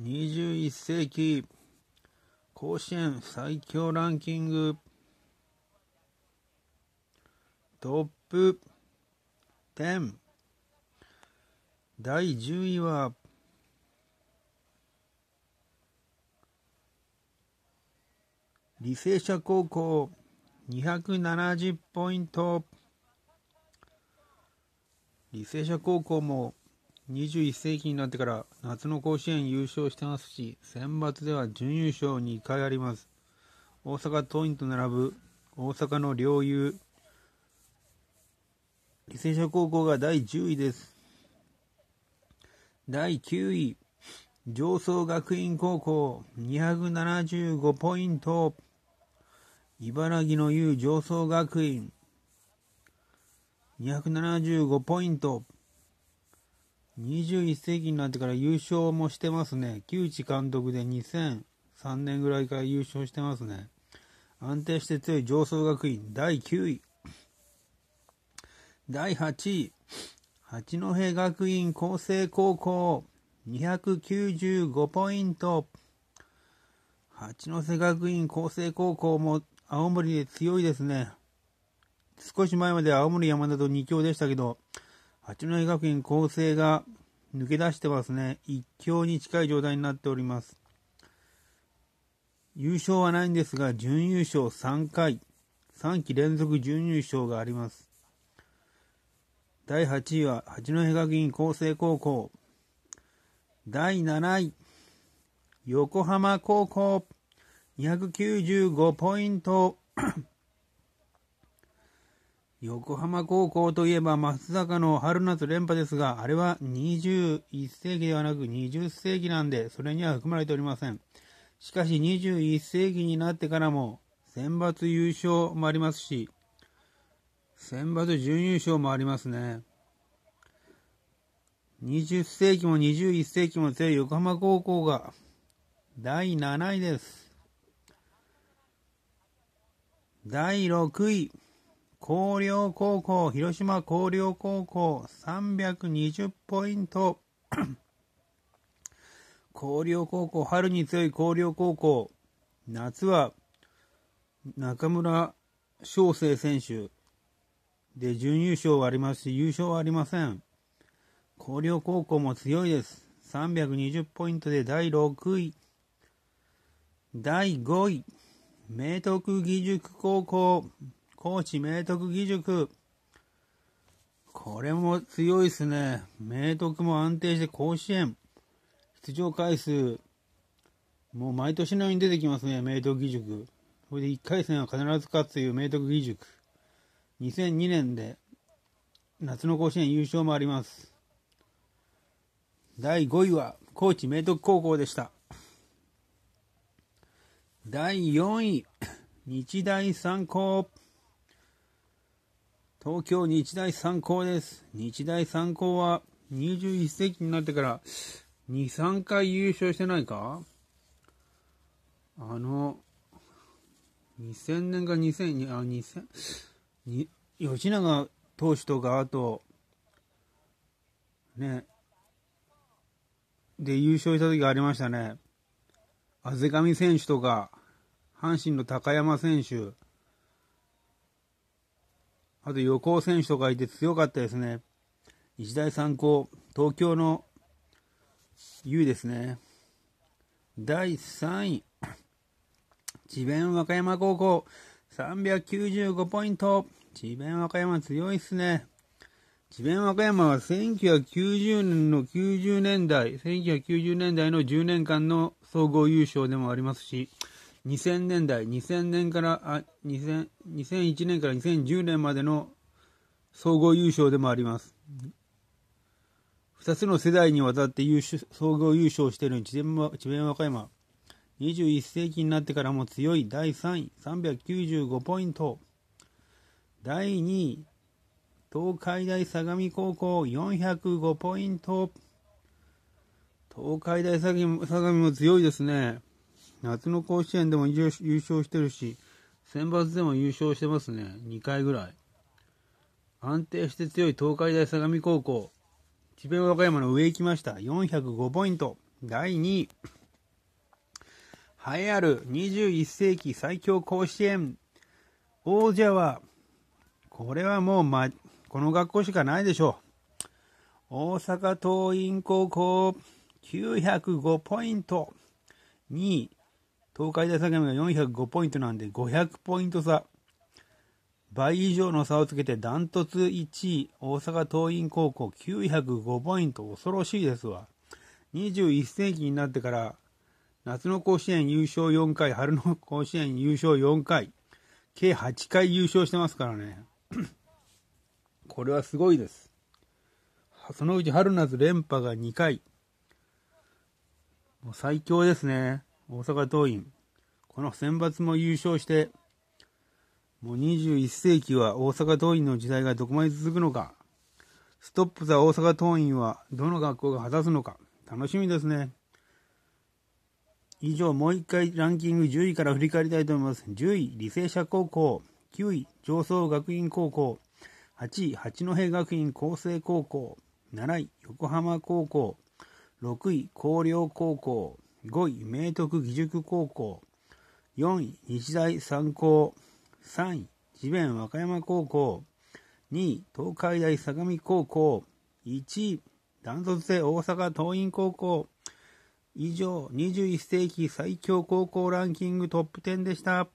21世紀甲子園最強ランキングトップ10第10位は履正社高校270ポイント履正社高校も21世紀になってから夏の甲子園優勝してますし、選抜では準優勝2回あります。大阪桐蔭と並ぶ大阪の両雄、履正社高校が第10位です。第9位、上層学院高校275ポイント。茨城の雄上層学院275ポイント。21世紀になってから優勝もしてますね。旧知監督で2003年ぐらいから優勝してますね。安定して強い上層学院第9位。第8位、八戸学院厚生高校295ポイント。八戸学院厚生高校も青森で強いですね。少し前まで青森山田と2強でしたけど、八戸学院光星が抜け出してますね。一強に近い状態になっております。優勝はないんですが、準優勝3回、3期連続準優勝があります。第8位は八戸学院光星高校。第7位、横浜高校。295ポイント。横浜高校といえば松坂の春夏連覇ですが、あれは21世紀ではなく20世紀なんで、それには含まれておりません。しかし21世紀になってからも、選抜優勝もありますし、選抜準優勝もありますね。20世紀も21世紀も強い横浜高校が第7位です。第6位。広陵高校、広島広陵高校、320ポイント。広 陵高校、春に強い広陵高校、夏は中村翔成選手で準優勝はありますし、優勝はありません。広陵高校も強いです。320ポイントで第6位。第5位、明徳義塾高校、高知明徳義塾。これも強いですね。明徳も安定して甲子園。出場回数、もう毎年のように出てきますね、明徳義塾。それで1回戦は必ず勝つという明徳義塾。2002年で夏の甲子園優勝もあります。第5位は高知明徳高校でした。第4位、日大三高。東京日大三高です。日大三高は21世紀になってから2、3回優勝してないかあの、2000年か2000、あ、2000、に吉永投手とか、あと、ね、で優勝した時がありましたね。畔上選手とか、阪神の高山選手、あと横尾選手とかいて強かったですね。日大三高、東京の優位ですね。第3位、智弁和歌山高校、395ポイント。智弁和歌山強いっすね。智弁和歌山は1990年の90年代、1990年代の10年間の総合優勝でもありますし、2000年代2000年からあ2 0 0 1年から2010年までの総合優勝でもあります2つの世代にわたって優勝総合優勝している智弁和歌山21世紀になってからも強い第3位395ポイント第2位東海大相模高校405ポイント東海大相模も強いですね夏の甲子園でも優勝してるし、選抜でも優勝してますね。2回ぐらい。安定して強い東海大相模高校。智弁和歌山の上行きました。405ポイント。第2位。栄えある21世紀最強甲子園。王者は、これはもう、ま、この学校しかないでしょう。大阪桐蔭高校905ポイント。2位、東海大相模が405ポイントなんで500ポイント差。倍以上の差をつけてダントツ1位、大阪桐蔭高校905ポイント、恐ろしいですわ。21世紀になってから、夏の甲子園優勝4回、春の甲子園優勝4回、計8回優勝してますからね。これはすごいです。そのうち春夏連覇が2回。もう最強ですね。大阪桐蔭。この選抜も優勝して、もう21世紀は大阪桐蔭の時代がどこまで続くのか、ストップ・ザ・大阪桐蔭はどの学校が果たすのか、楽しみですね。以上、もう一回ランキング10位から振り返りたいと思います。10位、履正社高校。9位、上層学院高校。8位、八戸学院厚生高校。7位、横浜高校。6位、広陵高校。5位、明徳義塾高校。4位、日大三高。3位、智弁和歌山高校。2位、東海大相模高校。1位、断トツで大阪桐蔭高校。以上、21世紀最強高校ランキングトップ10でした。